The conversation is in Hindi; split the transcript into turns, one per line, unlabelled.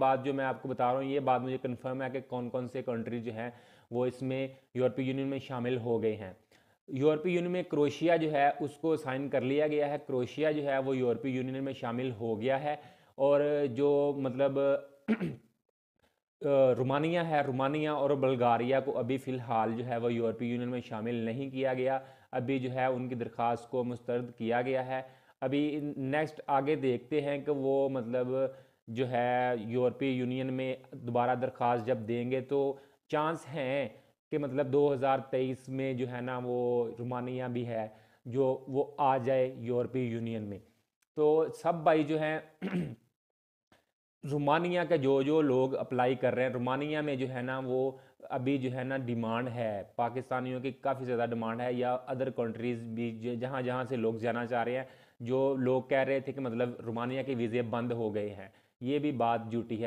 बात जो मैं आपको बता रहा हूँ ये बात मुझे कन्फर्म है कि कौन कौन से कंट्री जो हैं वो इसमें यूरोपीय यूनियन में शामिल हो गए हैं यूरोपीय यूनियन में क्रोशिया जो है उसको साइन कर लिया गया है क्रोशिया जो है वो यूरोपीय यूनियन में शामिल हो गया है और जो मतलब रोमानिया है रोमानिया और बल्गारिया को अभी फ़िलहाल जो है वो यूरोपीय यूनियन में शामिल नहीं किया गया अभी जो है उनकी दरख्वास्त को मुस्तरद किया गया है अभी नेक्स्ट आगे देखते हैं कि वो मतलब जो है यूरोपीय यूनियन में दोबारा दरख्वास्त जब देंगे तो चांस हैं कि मतलब 2023 में जो है ना वो रोमानिया भी है जो वो आ जाए यूरोपीय यूनियन में तो सब भाई जो हैं रोमानिया के जो जो लोग अप्लाई कर रहे हैं रोमानिया में जो है ना वो अभी जो है ना डिमांड है पाकिस्तानियों की काफ़ी ज़्यादा डिमांड है या अदर कंट्रीज़ भी जहाँ जहाँ से लोग जाना चाह रहे हैं जो लोग कह रहे थे कि मतलब रोमानिया के वीज़े बंद हो गए हैं ये भी बात झूठी है